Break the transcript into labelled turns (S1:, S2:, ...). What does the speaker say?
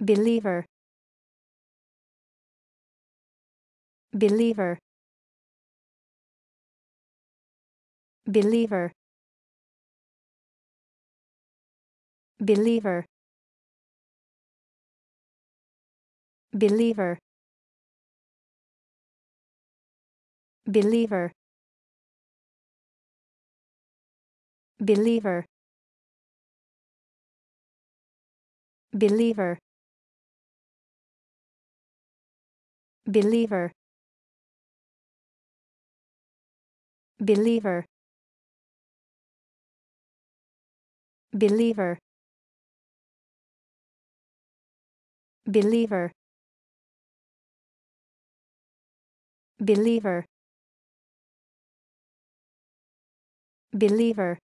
S1: believer believer believer believer believer believer believer believer believer believer believer believer believer believer